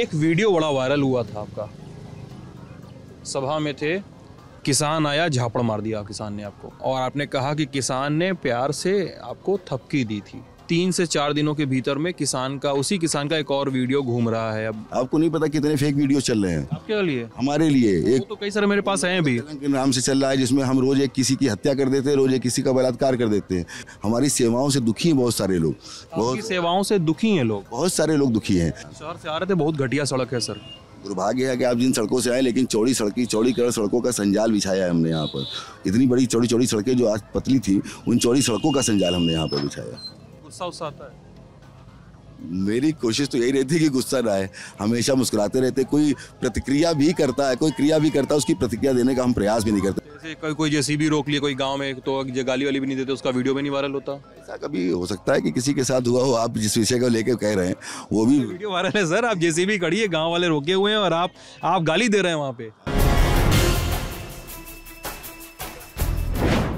एक वीडियो बड़ा वायरल हुआ था आपका सभा में थे किसान आया झापड़ मार दिया किसान ने आपको और आपने कहा कि किसान ने प्यार से आपको थपकी दी थी तीन से चार दिनों के भीतर में किसान का उसी किसान का एक और वीडियो घूम रहा है अब आपको नहीं पता कितने फेक वीडियो चल रहे हैं आपके लिए हमारे लिए एक तो कई सारे मेरे पास हैं अभी नाम से चल रहा है जिसमें हम रोज एक किसी की हत्या कर देते हैं रोज एक किसी का बलात्कार कर देते हैं हमारी सेवाओं से दुखी है बहुत सारे लोग बहुत सेवाओं से दुखी है लोग बहुत सारे लोग दुखी है शहर से आ रहे थे बहुत घटिया सड़क है सर दुर्भाग्य है कि आप जिन सड़कों से आए लेकिन चौड़ी सड़की चौड़ी कर सड़कों का संजाल बिछाया है हमने यहाँ पर इतनी बड़ी चौड़ी चौड़ी सड़कें जो आज पतली थी उन चौड़ी सड़कों का संजाल हमने यहाँ पर बिछाया गुस्सा उस्सा आता है मेरी कोशिश तो यही रहती है कि गुस्सा ना आए हमेशा मुस्कुराते रहते कोई प्रतिक्रिया भी करता है कोई क्रिया भी करता है उसकी प्रतिक्रिया देने का हम प्रयास भी नहीं करते जैसे कोई कोई जैसी भी रोक लिए कोई गांव में तो गाली वाली भी नहीं देते उसका वीडियो भी नहीं वायरल होता ऐसा कभी हो सकता है कि किसी के साथ हुआ हो आप जिस विषय को लेकर कह रहे हैं वो भी वीडियो वायरल है सर आप जैसी भी खड़ी है गाँव वाले रोके हुए हैं और आप आप गाली दे रहे हैं वहाँ पे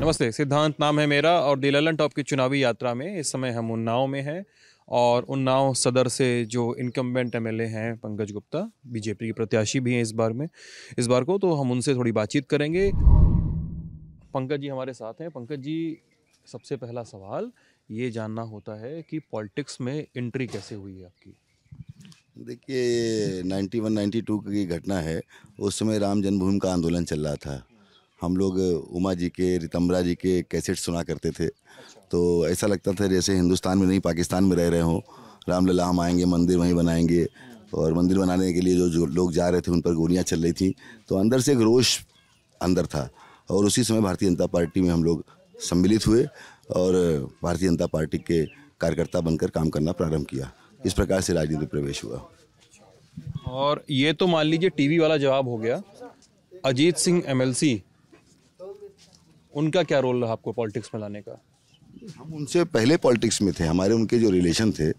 नमस्ते सिद्धांत नाम है मेरा और दिलालन टॉप की चुनावी यात्रा में इस समय हम उन्नाव में हैं और उन्नाव सदर से जो इनकम्बेंट एम हैं पंकज गुप्ता बीजेपी के प्रत्याशी भी हैं इस बार में इस बार को तो हम उनसे थोड़ी बातचीत करेंगे पंकज जी हमारे साथ हैं पंकज जी सबसे पहला सवाल ये जानना होता है कि पॉलिटिक्स में एंट्री कैसे हुई है आपकी देखिए 91 92 की घटना है उस समय राम जन्मभूमि का आंदोलन चल रहा था हम लोग उमा जी के रितम्बरा जी के कैसेट सुना करते थे अच्छा। तो ऐसा लगता था जैसे हिंदुस्तान में नहीं पाकिस्तान में रह रहे हों रामलला हम आएंगे मंदिर वहीं बनाएंगे और मंदिर बनाने के लिए जो जो लोग जा रहे थे उन पर गोलियाँ चल रही थी तो अंदर से एक रोश अंदर था और उसी समय भारतीय जनता पार्टी में हम लोग सम्मिलित हुए और भारतीय जनता पार्टी के कार्यकर्ता बनकर काम करना प्रारंभ किया इस प्रकार से राजनीति प्रवेश हुआ और ये तो मान लीजिए टीवी वाला जवाब हो गया अजीत सिंह एमएलसी उनका क्या रोल रहा आपको पॉलिटिक्स में लाने का हम उनसे पहले पॉलिटिक्स में थे हमारे उनके जो रिलेशन थे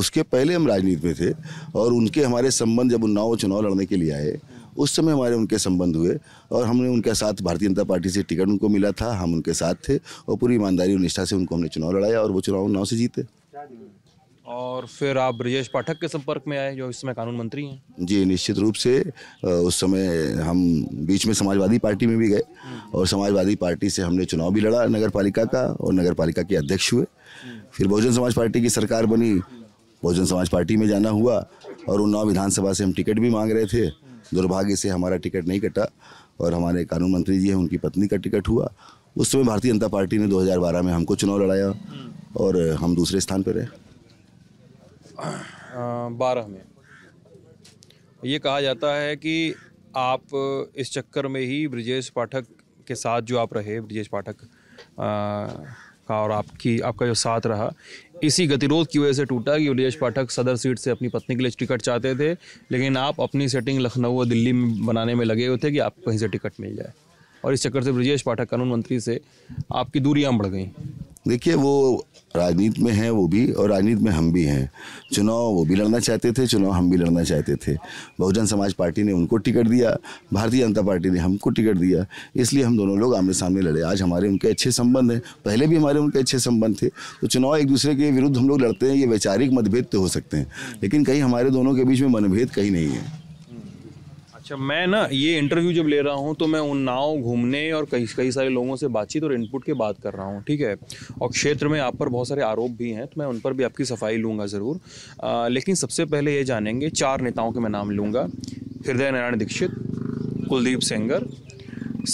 उसके पहले हम राजनीति में थे और उनके हमारे संबंध जब उन्नाव चुनाव लड़ने के लिए आए उस समय हमारे उनके संबंध हुए और हमने उनके साथ भारतीय जनता पार्टी से टिकट उनको मिला था हम उनके साथ थे और पूरी ईमानदारी और निष्ठा से उनको हमने चुनाव लड़ाया और वो चुनाव उन्नाव से जीते और फिर आप ब्रजेश पाठक के संपर्क में आए जो इस समय कानून मंत्री हैं जी निश्चित रूप से उस समय हम बीच में समाजवादी पार्टी में भी गए हम्म। और समाजवादी पार्टी से हमने चुनाव भी लड़ा नगर पालिका का और नगर पालिका के अध्यक्ष हुए हम्म। फिर बहुजन समाज पार्टी की सरकार बनी बहुजन समाज पार्टी में जाना हुआ और उन्नाव विधानसभा से हम टिकट भी मांग रहे थे हम्म। दुर्भाग्य से हमारा टिकट नहीं कटा और हमारे कानून मंत्री जी हैं उनकी पत्नी का टिकट हुआ उस समय भारतीय जनता पार्टी ने 2012 में हमको चुनाव लड़ाया और हम दूसरे स्थान पर रहे बारह में ये कहा जाता है कि आप इस चक्कर में ही ब्रजेश पाठक के साथ जो आप रहे ब्रजेश पाठक का और आपकी आपका जो साथ रहा इसी गतिरोध की वजह से टूटा कि ब्रजेश पाठक सदर सीट से अपनी पत्नी के लिए टिकट चाहते थे लेकिन आप अपनी सेटिंग लखनऊ और दिल्ली में बनाने में लगे हुए थे कि आपको कहीं से टिकट मिल जाए और इस चक्कर से ब्रजेश पाठक कानून मंत्री से आपकी दूरियाँ बढ़ गई देखिए वो राजनीति में हैं वो भी और राजनीति में हम भी हैं चुनाव वो भी लड़ना चाहते थे चुनाव हम भी लड़ना चाहते थे बहुजन समाज पार्टी ने उनको टिकट दिया भारतीय जनता पार्टी ने हमको टिकट दिया इसलिए हम दोनों लोग आमने सामने लड़े आज हमारे उनके अच्छे संबंध हैं पहले भी हमारे उनके अच्छे संबंध थे तो चुनाव एक दूसरे के विरुद्ध हम लोग लड़ते हैं ये वैचारिक मतभेद तो हो सकते हैं लेकिन कहीं हमारे दोनों के बीच में मनभेद कहीं नहीं है अच्छा मैं ना ये इंटरव्यू जब ले रहा हूँ तो मैं उन नाव घूमने और कई कई सारे लोगों से बातचीत और इनपुट के बात कर रहा हूँ ठीक है और क्षेत्र में आप पर बहुत सारे आरोप भी हैं तो मैं उन पर भी आपकी सफाई लूँगा ज़रूर लेकिन सबसे पहले ये जानेंगे चार नेताओं के मैं नाम लूँगा हृदय नारायण दीक्षित कुलदीप सेंगर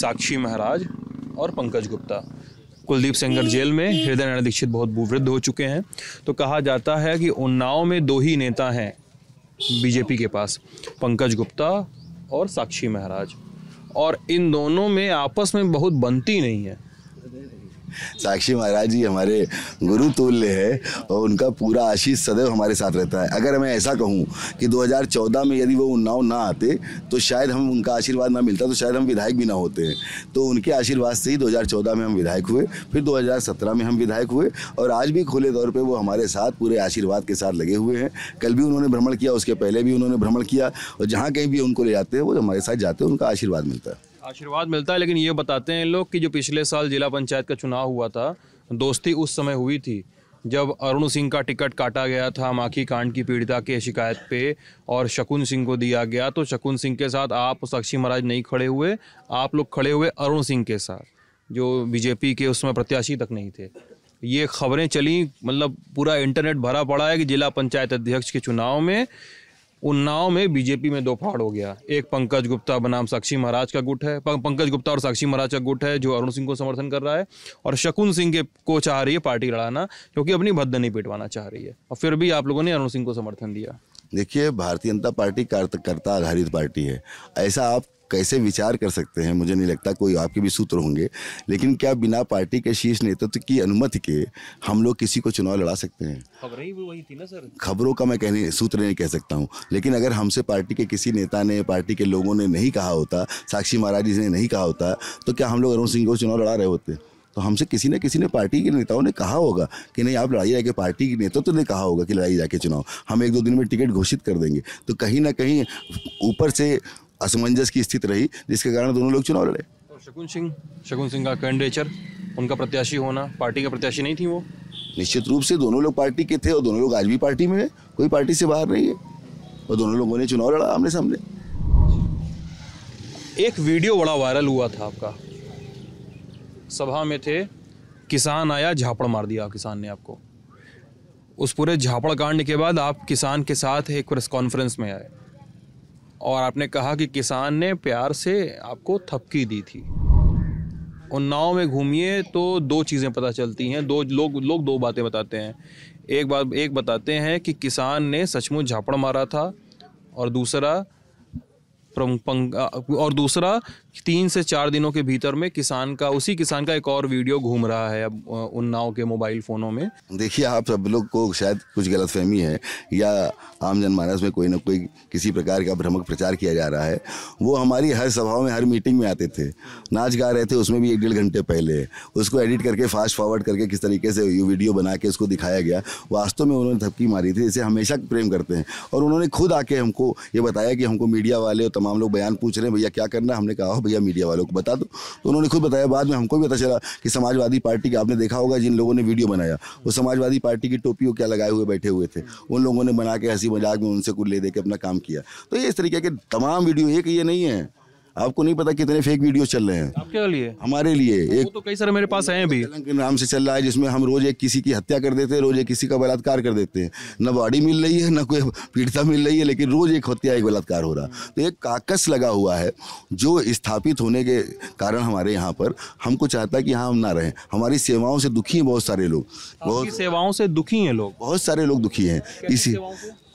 साक्षी महाराज और पंकज गुप्ता कुलदीप सेंगर जेल में हृदय नारायण दीक्षित बहुत वृद्ध हो चुके हैं तो कहा जाता है कि उन्नाव में दो ही नेता हैं बीजेपी के पास पंकज गुप्ता और साक्षी महाराज और इन दोनों में आपस में बहुत बनती नहीं है साक्षी महाराज जी हमारे गुरु तुल्य है और उनका पूरा आशीष सदैव हमारे साथ रहता है अगर मैं ऐसा कहूँ कि 2014 में यदि वो उन्नाव ना आते तो शायद हम उनका आशीर्वाद ना मिलता तो शायद हम विधायक भी ना होते हैं तो उनके आशीर्वाद से ही 2014 में हम विधायक हुए फिर 2017 में हम विधायक हुए और आज भी खुले तौर पर वो हमारे साथ पूरे आशीर्वाद के साथ लगे हुए हैं कल भी उन्होंने भ्रमण किया उसके पहले भी उन्होंने भ्रमण किया और जहाँ कहीं भी उनको ले जाते हैं वो हमारे साथ जाते हैं उनका आशीर्वाद मिलता है आशीर्वाद मिलता है लेकिन ये बताते हैं लोग कि जो पिछले साल जिला पंचायत का चुनाव हुआ था दोस्ती उस समय हुई थी जब अरुण सिंह का टिकट काटा गया था माखी कांड की पीड़िता के शिकायत पे और शकुन सिंह को दिया गया तो शकुन सिंह के साथ आप साक्षी महाराज नहीं खड़े हुए आप लोग खड़े हुए अरुण सिंह के साथ जो बीजेपी के उसमें प्रत्याशी तक नहीं थे ये खबरें चली मतलब पूरा इंटरनेट भरा पड़ा है कि जिला पंचायत अध्यक्ष के चुनाव में उन्नाव में बीजेपी में दो फाड़ हो गया एक पंकज गुप्ता बनाम साक्षी महाराज का गुट है पंकज गुप्ता और साक्षी महाराज का गुट है जो अरुण सिंह को समर्थन कर रहा है और शकुन सिंह के को चाह रही है पार्टी लड़ाना क्योंकि अपनी भद्द नहीं पिटवाना चाह रही है और फिर भी आप लोगों ने अरुण सिंह को समर्थन दिया देखिए भारतीय जनता पार्टी कार्यकर्ता आधारित पार्टी है ऐसा आप कैसे विचार कर सकते हैं मुझे नहीं लगता कोई आपके भी सूत्र होंगे लेकिन क्या बिना पार्टी के शीर्ष नेतृत्व की अनुमति के हम लोग किसी को चुनाव लड़ा सकते हैं खबरें वही थी ना सर खबरों का मैं कहने सूत्र नहीं कह सकता हूँ लेकिन अगर हमसे पार्टी के किसी नेता ने पार्टी के लोगों ने नहीं कहा होता साक्षी महाराज जी ने नहीं कहा होता तो क्या हम लोग अरुण सिंह को चुनाव लड़ा रहे होते तो हमसे किसी न किसी ने पार्टी के नेताओं ने कहा होगा कि नहीं आप लड़ाई जाके पार्टी के नेतृत्व तो ने कहा होगा कि लड़ाई जाके चुनाव हम एक दो दिन में टिकट घोषित कर देंगे तो कहीं ना कहीं ऊपर से असमंजस की स्थिति रही जिसके कारण दोनों लोग चुनाव लड़े शकुन सिंह शकुन सिंह का कैंडिडेचर उनका प्रत्याशी होना पार्टी का प्रत्याशी नहीं थी वो निश्चित रूप से दोनों लोग पार्टी के थे और दोनों लोग आज भी पार्टी में हैं कोई पार्टी से बाहर नहीं है और दोनों लोगों ने चुनाव लड़ा आमने सामने एक वीडियो बड़ा वायरल हुआ था आपका सभा में थे किसान आया झापड़ मार दिया किसान ने आपको उस पूरे झापड़ कांड के बाद आप किसान के साथ एक प्रेस कॉन्फ्रेंस में आए और आपने कहा कि किसान ने प्यार से आपको थपकी दी थी उन्नाव में घूमिए तो दो चीज़ें पता चलती हैं दो लोग लोग दो बातें बताते हैं एक बात एक बताते हैं कि किसान ने सचमुच झापड़ मारा था और दूसरा और दूसरा तीन से चार दिनों के भीतर में किसान का उसी किसान का एक और वीडियो घूम रहा है अब उन्नाव के मोबाइल फोनों में देखिए आप सब लोग को शायद कुछ गलतफहमी है या आम जनमानस में कोई ना कोई किसी प्रकार का भ्रमक प्रचार किया जा रहा है वो हमारी हर सभाओं में हर मीटिंग में आते थे नाच गा रहे थे उसमें भी एक डेढ़ घंटे पहले उसको एडिट करके फास्ट फॉरवर्ड करके किस तरीके से वीडियो बना के उसको दिखाया गया वास्तव में उन्होंने धपकी मारी थी इसे हमेशा प्रेम करते हैं और उन्होंने खुद आके हमको ये बताया कि हमको मीडिया वाले और तमाम लोग बयान पूछ रहे हैं भैया क्या करना हमने कहा भैया मीडिया वालों को बता दो तो उन्होंने खुद बताया बाद में हमको भी पता चला कि समाजवादी पार्टी के आपने देखा होगा जिन लोगों ने वीडियो बनाया वो समाजवादी पार्टी की टोपी को क्या लगाए हुए बैठे हुए थे उन लोगों ने बना के हंसी मजाक में उनसे कुछ ले दे के अपना काम किया तो ये इस तरीके के तमाम वीडियो एक ये नहीं है आपको नहीं पता कितने फेक वीडियो चल रहे हैं आपके लिए हमारे लिए तो एक तो कई सारे मेरे पास हैं भी के नाम से चल रहा है जिसमें हम रोज एक किसी की हत्या कर देते हैं रोज एक किसी का बलात्कार कर देते हैं न बॉडी मिल रही है न कोई पीड़िता मिल रही है लेकिन रोज एक हत्या एक बलात्कार हो रहा तो एक काकस लगा हुआ है जो स्थापित होने के कारण हमारे यहाँ पर हमको चाहता है कि यहाँ हम ना रहें हमारी सेवाओं से दुखी हैं बहुत सारे लोग बहुत सेवाओं से दुखी हैं लोग बहुत सारे लोग दुखी हैं इसी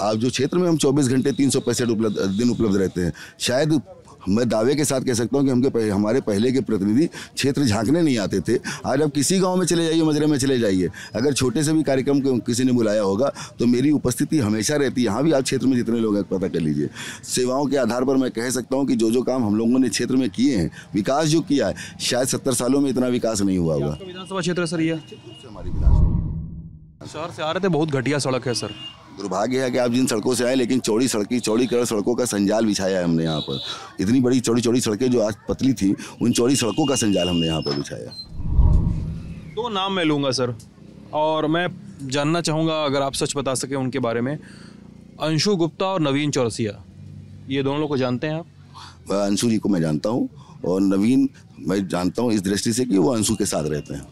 आप जो क्षेत्र में हम 24 घंटे तीन सौ उपलब्ध दिन उपलब्ध रहते हैं शायद मैं दावे के साथ कह सकता हूँ कि हमके पह, हमारे पहले के प्रतिनिधि क्षेत्र झांकने नहीं आते थे आज आप किसी गाँव में चले जाइए मजरे में चले जाइए अगर छोटे से भी कार्यक्रम किसी ने बुलाया होगा तो मेरी उपस्थिति हमेशा रहती है यहाँ भी आप क्षेत्र में जितने लोग हैं पता कर लीजिए सेवाओं के आधार पर मैं कह सकता हूँ कि जो जो काम हम लोगों ने क्षेत्र में किए हैं विकास जो किया है शायद सत्तर सालों में इतना विकास नहीं हुआ होगा विधानसभा क्षेत्र सर यह हमारी विधानसभा शहर से आ रहे थे बहुत घटिया सड़क है सर दुर्भाग्य है कि आप जिन सड़कों से आए लेकिन चौड़ी सड़की चौड़ी कर सड़कों का संजाल बिछाया है हमने यहाँ पर इतनी बड़ी चौड़ी चौड़ी सड़कें जो आज पतली थी उन चौड़ी सड़कों का संजाल हमने यहाँ पर बिछाया दो नाम मैं लूँगा सर और मैं जानना चाहूँगा अगर आप सच बता सकें उनके बारे में अंशु गुप्ता और नवीन चौरसिया ये दोनों को जानते हैं आप अंशु जी को मैं जानता हूँ और नवीन मैं जानता हूँ इस दृष्टि से कि वो अंशु के साथ रहते हैं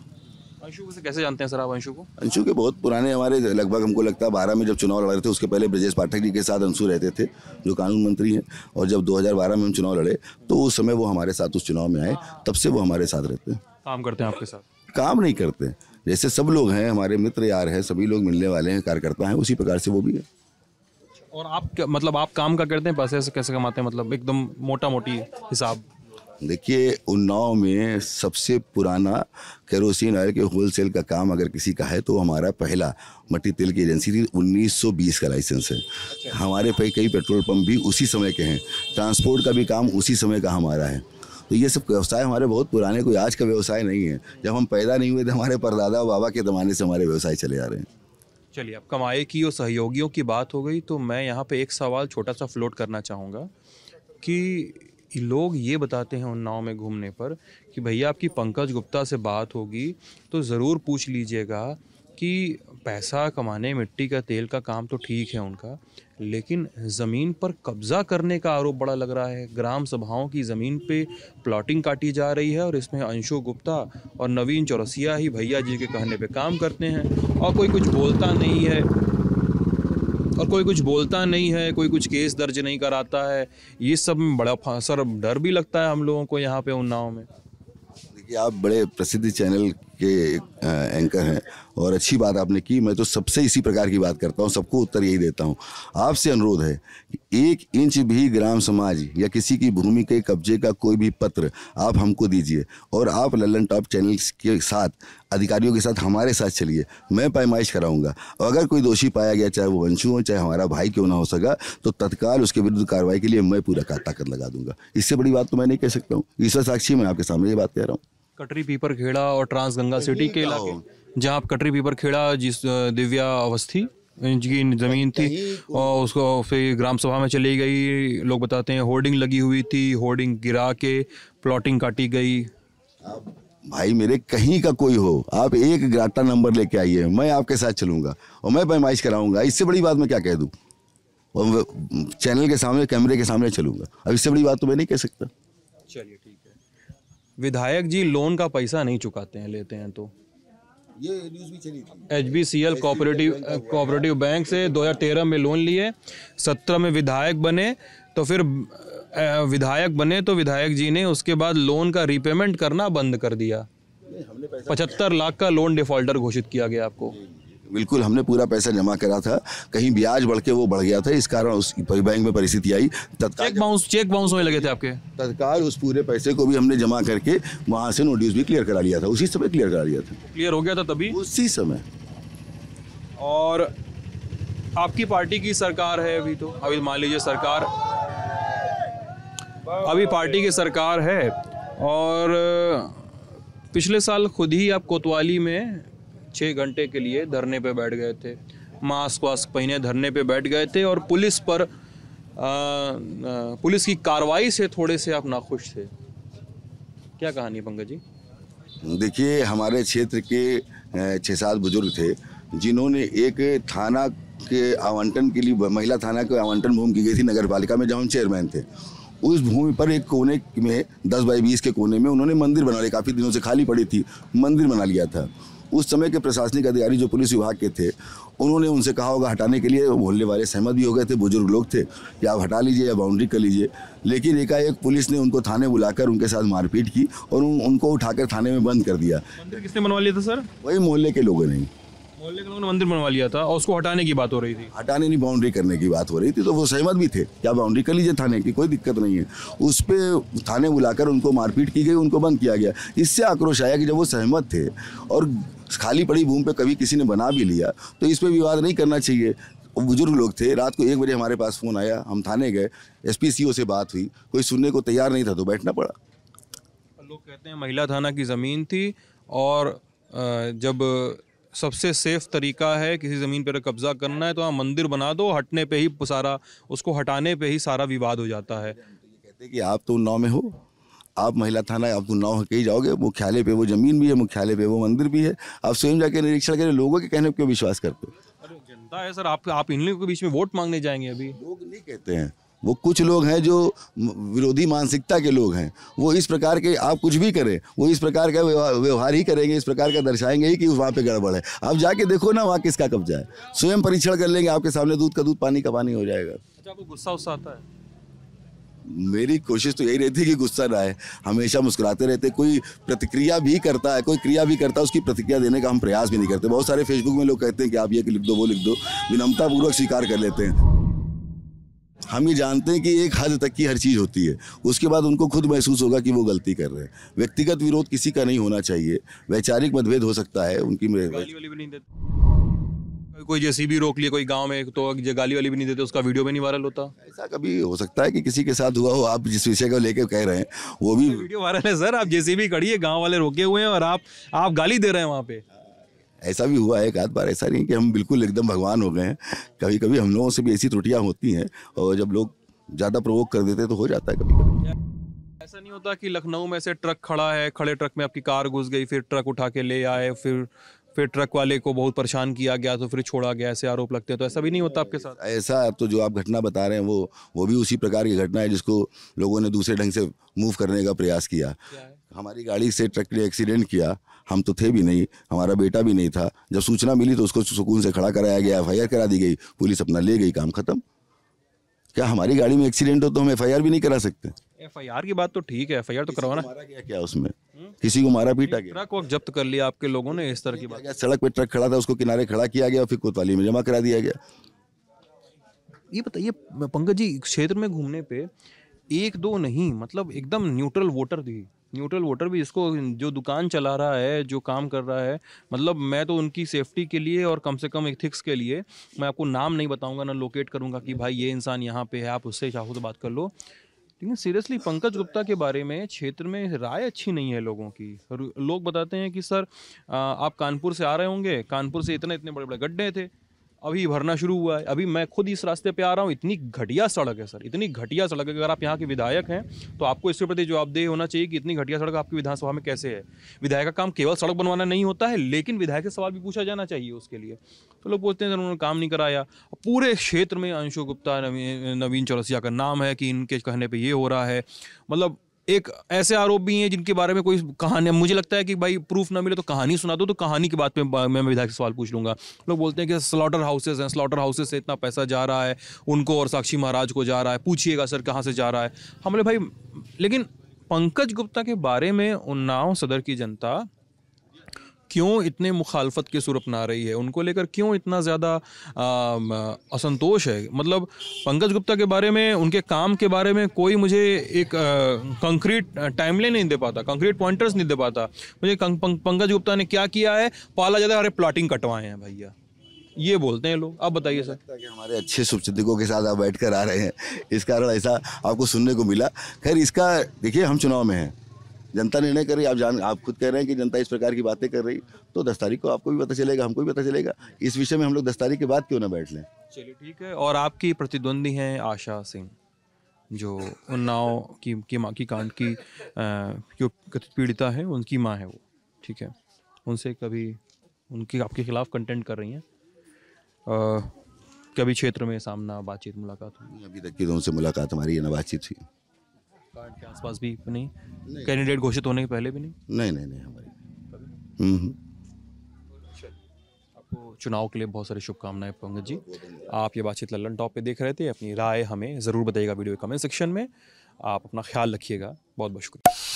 अंशु से कैसे जानते हैं सर आप अंशु को अंशु के बहुत पुराने हमारे लगभग हमको लगता है बारह में जब चुनाव लड़ रहे थे उसके पहले ब्रजेश पाठक जी के साथ अंशु रहते थे जो कानून मंत्री हैं और जब 2012 में हम चुनाव लड़े तो उस समय वो हमारे साथ उस चुनाव में आए तब से वो हमारे साथ रहते हैं काम करते हैं आपके साथ काम नहीं करते जैसे सब लोग हैं हमारे मित्र यार हैं सभी लोग मिलने वाले हैं कार्यकर्ता हैं उसी प्रकार से वो भी है और आप मतलब आप काम का करते हैं पैसे कैसे कमाते हैं मतलब एकदम मोटा मोटी हिसाब देखिए उन्नाव में सबसे पुराना केरोसिन ऑयल के होलसेल का काम अगर किसी का है तो हमारा पहला मट्टी तेल की एजेंसी थी 1920 का लाइसेंस है हमारे पे कई पेट्रोल पंप भी उसी समय के हैं ट्रांसपोर्ट का भी काम उसी समय का हमारा है तो ये सब व्यवसाय हमारे बहुत पुराने कोई आज का व्यवसाय नहीं है जब हम पैदा नहीं हुए थे हमारे परदादा और बाबा के ज़माने से हमारे व्यवसाय चले आ रहे हैं चलिए अब कमाए की और सहयोगियों की बात हो गई तो मैं यहाँ पे एक सवाल छोटा सा फ्लोट करना चाहूँगा कि लोग ये बताते हैं उन्नाव में घूमने पर कि भैया आपकी पंकज गुप्ता से बात होगी तो ज़रूर पूछ लीजिएगा कि पैसा कमाने मिट्टी का तेल का काम तो ठीक है उनका लेकिन ज़मीन पर कब्ज़ा करने का आरोप बड़ा लग रहा है ग्राम सभाओं की ज़मीन पे प्लॉटिंग काटी जा रही है और इसमें अंशु गुप्ता और नवीन चौरसिया ही भैया जी के कहने पे काम करते हैं और कोई कुछ बोलता नहीं है और कोई कुछ बोलता नहीं है कोई कुछ केस दर्ज नहीं कराता है ये सब में बड़ा सर डर भी लगता है हम लोगों को यहाँ पे उन्नाव में देखिए आप बड़े प्रसिद्ध चैनल के एंकर हैं और अच्छी बात आपने की मैं तो सबसे इसी प्रकार की बात करता हूँ सबको उत्तर यही देता हूँ आपसे अनुरोध है कि एक इंच भी ग्राम समाज या किसी की भूमि के कब्जे का कोई भी पत्र आप हमको दीजिए और आप लल्लन टॉप चैनल के साथ अधिकारियों के साथ हमारे साथ चलिए मैं पैमाइश कराऊंगा और अगर कोई दोषी पाया गया चाहे वो वंशु हो चाहे हमारा भाई क्यों ना हो सका तो तत्काल उसके विरुद्ध कार्रवाई के लिए मैं पूरा ताकत लगा दूंगा इससे बड़ी बात तो मैं नहीं कह सकता हूँ ईश्वर साक्षी मैं आपके सामने ये बात कह रहा हूँ कटरी पीपर खेड़ा और ट्रांस गंगा सिटी के इलाके जहाँ कटरी पीपर खेड़ा जिस दिव्या अवस्थी जिनकी ज़मीन थी और उसको फिर ग्राम सभा में चली गई लोग बताते हैं होर्डिंग लगी हुई थी होर्डिंग गिरा के प्लॉटिंग काटी गई भाई मेरे कहीं का कोई हो आप एक ग्राटा नंबर लेके आइए मैं आपके साथ चलूंगा और मैं पैमाइश कराऊंगा इससे बड़ी बात मैं क्या कह दूँ और चैनल के सामने कैमरे के सामने चलूंगा अब इससे बड़ी बात तो मैं नहीं कह सकता चलिए विधायक जी लोन का पैसा नहीं चुकाते हैं लेते हैं तो ये न्यूज़ भी चली थी H B C L cooperative cooperative bank से 2013 में लोन लिए 17 में विधायक बने तो फिर विधायक बने तो विधायक जी ने उसके बाद लोन का रिपेमेंट करना बंद कर दिया पचहत्तर लाख का लोन डिफॉल्टर घोषित किया गया आपको बिल्कुल हमने पूरा पैसा जमा करा था कहीं ब्याज बढ़ के वो बढ़ गया था इस कारण उस बैंक में परिस्थिति आई तत्काल चेक बाउंस चेक बाउंस होने लगे थे आपके तत्काल उस पूरे पैसे को भी हमने जमा करके वहाँ से नोटिस भी क्लियर करा लिया था उसी समय क्लियर करा लिया था क्लियर हो गया था तभी उसी समय और आपकी पार्टी की सरकार है अभी तो अभी मान लीजिए सरकार अभी पार्टी की सरकार है और पिछले साल खुद ही आप कोतवाली में छः घंटे के लिए धरने पर बैठ गए थे मास्क वास्क पहने धरने पर बैठ गए थे और पुलिस पर आ, पुलिस की कार्रवाई से थोड़े से आप नाखुश थे क्या कहानी पंकज जी देखिए हमारे क्षेत्र के छः सात बुजुर्ग थे जिन्होंने एक थाना के आवंटन के लिए महिला थाना के आवंटन भूमि की गई थी नगर पालिका में जहाँ हम चेयरमैन थे उस भूमि पर एक कोने में दस बाई बीस के कोने में उन्होंने मंदिर बना लिया काफ़ी दिनों से खाली पड़ी थी मंदिर बना लिया था उस समय के प्रशासनिक अधिकारी जो पुलिस विभाग के थे उन्होंने उनसे कहा होगा हटाने के लिए मोहल्ले वाले सहमत भी हो गए थे बुजुर्ग लोग थे कि आप हटा लीजिए या बाउंड्री कर लीजिए लेकिन एकाएक पुलिस ने उनको थाने बुलाकर उनके साथ मारपीट की और उन, उनको उठाकर थाने में बंद कर दिया किसने बनवा लिया था सर वही मोहल्ले के लोगों ने मोहल्ले के लोगों ने मंदिर बनवा लिया था और उसको हटाने की बात हो रही थी हटाने नहीं बाउंड्री करने की बात हो रही थी तो वो सहमत भी थे क्या बाउंड्री कर लीजिए थाने की कोई दिक्कत नहीं है उस पर थाने बुलाकर उनको मारपीट की गई उनको बंद किया गया इससे आक्रोश आया कि जब वो सहमत थे और खाली पड़ी भूमि पे कभी किसी ने बना भी लिया तो इस पर विवाद नहीं करना चाहिए बुजुर्ग लोग थे रात को एक बजे हमारे पास फ़ोन आया हम थाने गए एस ओ से बात हुई कोई सुनने को तैयार नहीं था तो बैठना पड़ा लोग कहते हैं महिला थाना की ज़मीन थी और जब सबसे सेफ तरीका है किसी ज़मीन पर कब्ज़ा करना है तो आप मंदिर बना दो हटने पे ही सारा उसको हटाने पे ही सारा विवाद हो जाता है तो कहते कि आप तो उन्नाव में हो आप महिला थाना आप उन्नाव तो होके ही जाओगे मुख्यालय पे वो ज़मीन भी है मुख्यालय पे वो मंदिर भी है आप स्वयं जाके निरीक्षण करें लोगों के कहने पर क्यों विश्वास करते जनता है सर आप आप इन लोगों के बीच में वोट मांगने जाएंगे अभी लोग नहीं कहते हैं वो कुछ लोग हैं जो विरोधी मानसिकता के लोग हैं वो इस प्रकार के आप कुछ भी करें वो इस प्रकार का व्यवहार ही करेंगे इस प्रकार का दर्शाएंगे ही कि वहाँ पे गड़बड़ है आप जाके देखो ना वहाँ किसका कब्जा है स्वयं परीक्षण कर लेंगे आपके सामने दूध का दूध पानी का पानी हो जाएगा अच्छा आपको गुस्सा उस्सा आता है मेरी कोशिश तो यही रहती है कि गुस्सा ना आए हमेशा मुस्कुराते रहते कोई प्रतिक्रिया भी करता है कोई क्रिया भी करता है उसकी प्रतिक्रिया देने का हम प्रयास भी नहीं करते बहुत सारे फेसबुक में लोग कहते हैं कि आप ये लिख दो वो लिख दो विनम्रतापूर्वक स्वीकार कर लेते हैं हम ये जानते हैं कि एक हद तक की हर चीज़ होती है उसके बाद उनको खुद महसूस होगा कि वो गलती कर रहे हैं व्यक्तिगत विरोध किसी का नहीं होना चाहिए वैचारिक मतभेद हो सकता है उनकी कोई जैसी भी रोक लिए कोई गांव में तो गाली वाली भी नहीं देते उसका वीडियो भी नहीं वायरल होता ऐसा कभी हो सकता है कि किसी के साथ हुआ हो आप जिस विषय को लेकर कह रहे हैं वो भी वीडियो वायरल है सर आप जैसी भी खड़ी है गाँव वाले रोके हुए हैं और आप आप गाली दे रहे हैं वहाँ पे ऐसा भी हुआ है एक आध बार ऐसा नहीं कि हम बिल्कुल एकदम भगवान हो गए हैं कभी कभी हम लोगों से भी ऐसी त्रुटियाँ होती हैं और जब लोग ज़्यादा प्रवोक कर देते तो हो जाता है कभी कभी ऐसा नहीं होता कि लखनऊ में से ट्रक खड़ा है खड़े ट्रक में आपकी कार घुस गई फिर ट्रक उठा के ले आए फिर फिर ट्रक वाले को बहुत परेशान किया गया तो फिर छोड़ा गया ऐसे आरोप लगते हैं तो ऐसा भी नहीं होता आपके साथ ऐसा तो जो आप घटना बता रहे हैं वो वो भी उसी प्रकार की घटना है जिसको लोगों ने दूसरे ढंग से मूव करने का प्रयास किया हमारी गाड़ी से ट्रक ने एक्सीडेंट किया हम तो थे भी नहीं हमारा बेटा भी नहीं था जब सूचना मिली तो उसको सुकून से खड़ा कराया गया एफ करा दी गई पुलिस अपना ले गई काम खत्म क्या हमारी गाड़ी में एक्सीडेंट हो तो हम एफ भी नहीं करा सकते एफआईआर की बात तो ठीक है एफआईआर तो करवाना क्या क्या उसमें हम्म। किसी को मारा पीटा गया ट्रक वक्त जब्त कर लिया आपके लोगों ने इस तरह की बात सड़क पे ट्रक खड़ा था उसको किनारे खड़ा किया गया फिर कोतवाली में जमा करा दिया गया ये बताइए पंकज जी क्षेत्र में घूमने पे एक दो नहीं मतलब एकदम न्यूट्रल वोटर भी न्यूट्रल वोटर भी इसको जो दुकान चला रहा है जो काम कर रहा है मतलब मैं तो उनकी सेफ्टी के लिए और कम से कम एथिक्स के लिए मैं आपको नाम नहीं बताऊंगा ना लोकेट करूंगा कि भाई ये इंसान यहाँ पे है आप उससे चाहो तो बात कर लो लेकिन सीरियसली पंकज गुप्ता के बारे में क्षेत्र में राय अच्छी नहीं है लोगों की लोग बताते हैं कि सर आप कानपुर से आ रहे होंगे कानपुर से इतने इतने बड़े बड़े गड्ढे थे अभी भरना शुरू हुआ है अभी मैं खुद इस रास्ते पे आ रहा हूँ इतनी घटिया सड़क है सर इतनी घटिया सड़क है अगर आप यहाँ के विधायक हैं तो आपको इसके प्रति जवाबदेह होना चाहिए कि इतनी घटिया सड़क आपकी विधानसभा में कैसे है विधायक का काम केवल सड़क बनवाना नहीं होता है लेकिन विधायक से सवाल भी पूछा जाना चाहिए उसके लिए तो लोग पूछते हैं सर उन्होंने काम नहीं कराया पूरे क्षेत्र में अंशु गुप्ता नवीन चौरसिया का नाम है कि इनके कहने पर ये हो रहा है मतलब एक ऐसे आरोप भी हैं जिनके बारे में कोई कहानी मुझे लगता है कि भाई प्रूफ ना मिले तो कहानी सुना दो तो कहानी की बात में मैं विधायक से सवाल पूछ लूंगा लोग बोलते हैं कि स्लॉटर हाउसेज हैं स्लॉटर हाउसेज से इतना पैसा जा रहा है उनको और साक्षी महाराज को जा रहा है पूछिएगा सर कहाँ से जा रहा है हमले भाई लेकिन पंकज गुप्ता के बारे में उन्नाव सदर की जनता क्यों इतने मुखालफत के सुर अपना रही है उनको लेकर क्यों इतना ज़्यादा असंतोष है मतलब पंकज गुप्ता के बारे में उनके काम के बारे में कोई मुझे एक कंक्रीट टाइमलाइन नहीं दे पाता कंक्रीट पॉइंटर्स नहीं दे पाता मुझे पंकज गुप्ता ने क्या किया है पाला ज़्यादा अरे प्लाटिंग कटवाए हैं भैया ये बोलते हैं लोग आप बताइए सर कि हमारे अच्छे शुभचिंतकों के साथ आप बैठ कर आ रहे हैं इस कारण ऐसा आपको सुनने को मिला खैर इसका देखिए हम चुनाव में हैं जनता निर्णय कर रही आप जान आप खुद कह रहे हैं कि जनता इस प्रकार की बातें कर रही तो दस तारीख को आपको भी पता चलेगा हमको भी पता चलेगा इस विषय में हम लोग दस तारीख के बाद क्यों ना बैठ लें चलिए ठीक है और आपकी प्रतिद्वंदी हैं आशा सिंह जो उन्नाव की की माँ की कांड की जो पीड़िता है उनकी माँ है वो ठीक है उनसे कभी उनकी आपके खिलाफ कंटेंट कर रही हैं कभी क्षेत्र में सामना बातचीत मुलाकात हुई अभी तक की तो उनसे मुलाकात हमारी ना बातचीत हुई कार्ड के आसपास भी नहीं कैंडिडेट घोषित होने के पहले भी नहीं नहीं नहीं नहीं हमारे हम्म, हम्म। आपको चुनाव के लिए बहुत सारी शुभकामनाएं पंकज जी आप ये बातचीत लल्लन टॉप पे देख रहे थे अपनी राय हमें ज़रूर बताइएगा वीडियो कमेंट सेक्शन में आप अपना ख्याल रखिएगा बहुत बहुत शुक्रिया